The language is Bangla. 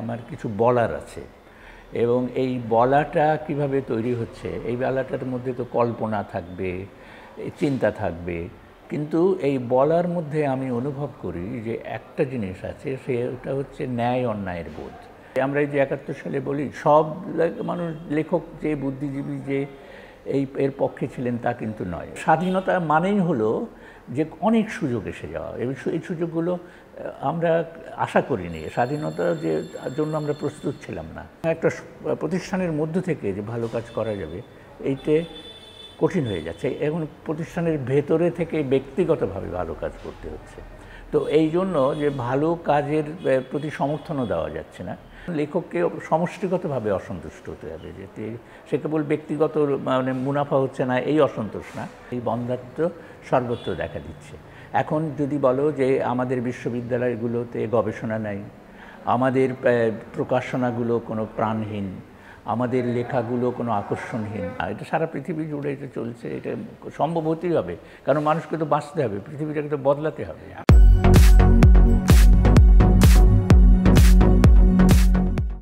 আমার কিছু বলার আছে এবং এই বলাটা কিভাবে তৈরি হচ্ছে এই বলাটার মধ্যে তো কল্পনা থাকবে চিন্তা থাকবে কিন্তু এই বলার মধ্যে আমি অনুভব করি যে একটা জিনিস আছে সেটা হচ্ছে ন্যায় অন্যায়ের বোধ আমরা এই যে একাত্তর সালে বলি সব মানুষ লেখক যে বুদ্ধিজীবী যে এই এর পক্ষে ছিলেন তা কিন্তু নয় স্বাধীনতা মানেই হলো যে অনেক সুযোগ এসে যাওয়া এই সুযোগগুলো আমরা আশা করিনি স্বাধীনতা যে জন্য আমরা প্রস্তুত ছিলাম না একটা প্রতিষ্ঠানের মধ্য থেকে যে ভালো কাজ করা যাবে এইতে কঠিন হয়ে যাচ্ছে এখন প্রতিষ্ঠানের ভেতরে থেকে ব্যক্তিগতভাবে ভালো কাজ করতে হচ্ছে তো এই জন্য যে ভালো কাজের প্রতি সমর্থনও দেওয়া যাচ্ছে না লেখককে সমষ্টিগতভাবে অসন্তুষ্ট হতে হবে যে সে কেবল ব্যক্তিগত মানে মুনাফা হচ্ছে না এই অসন্তোষ না এই বন্ধাত্ম সর্বত্র দেখা দিচ্ছে এখন যদি বলো যে আমাদের বিশ্ববিদ্যালয়গুলোতে গবেষণা নাই আমাদের প্রকাশনাগুলো কোনো প্রাণহীন আমাদের লেখাগুলো কোনো আকর্ষণহীন আর এটা সারা পৃথিবী জুড়ে এটা চলছে এটা সম্ভব হতেই হবে কারণ মানুষকে তো বাঁচতে হবে পৃথিবীটাকে তো বদলাতে হবে